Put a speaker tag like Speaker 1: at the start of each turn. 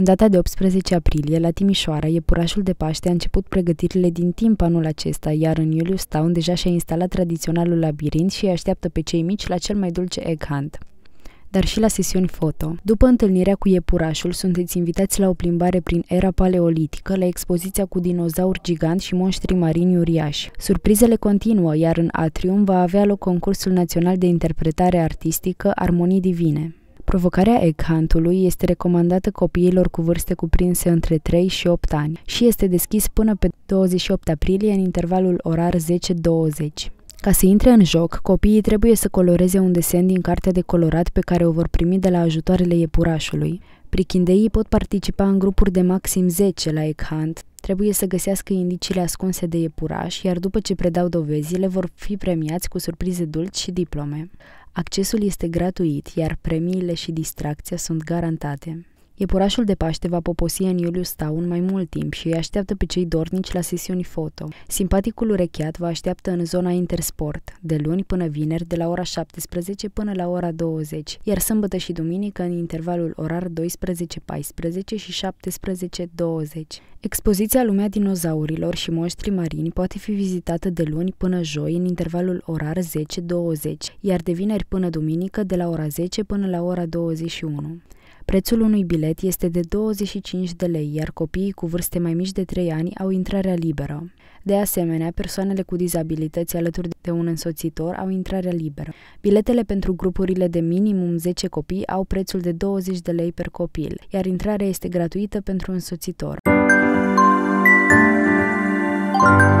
Speaker 1: În data de 18 aprilie, la Timișoara, iepurașul de Paște a început pregătirile din timp anul acesta, iar în Iulius Town deja și-a instalat tradiționalul labirint și îi așteaptă pe cei mici la cel mai dulce egg hunt dar și la sesiuni foto. După întâlnirea cu iepurașul, sunteți invitați la o plimbare prin era paleolitică, la expoziția cu dinozauri gigant și monștri marini uriași. Surprizele continuă, iar în atrium va avea loc concursul național de interpretare artistică Armonii Divine. Provocarea Egghantului este recomandată copiilor cu vârste cuprinse între 3 și 8 ani și este deschis până pe 28 aprilie în intervalul orar 10-20. Ca să intre în joc, copiii trebuie să coloreze un desen din cartea de colorat pe care o vor primi de la ajutoarele iepurașului. Prichindeii pot participa în grupuri de maxim 10 la Egghant, Trebuie să găsească indiciile ascunse de iepuraș, iar după ce predau dovezile, vor fi premiați cu surprize dulci și diplome. Accesul este gratuit, iar premiile și distracția sunt garantate. Iepurașul de Paște va poposi în Iuliu Staun mai mult timp și îi așteaptă pe cei dornici la sesiuni foto. Simpaticul urecheat va așteaptă în zona Intersport, de luni până vineri, de la ora 17 până la ora 20, iar sâmbătă și duminică în intervalul orar 12-14 și 17-20. Expoziția Lumea dinozaurilor și moștri marini poate fi vizitată de luni până joi în intervalul orar 10-20, iar de vineri până duminică de la ora 10 până la ora 21. Prețul unui bilet este de 25 de lei, iar copiii cu vârste mai mici de 3 ani au intrarea liberă. De asemenea, persoanele cu dizabilități alături de un însoțitor au intrarea liberă. Biletele pentru grupurile de minimum 10 copii au prețul de 20 de lei per copil, iar intrarea este gratuită pentru însoțitor. Thank you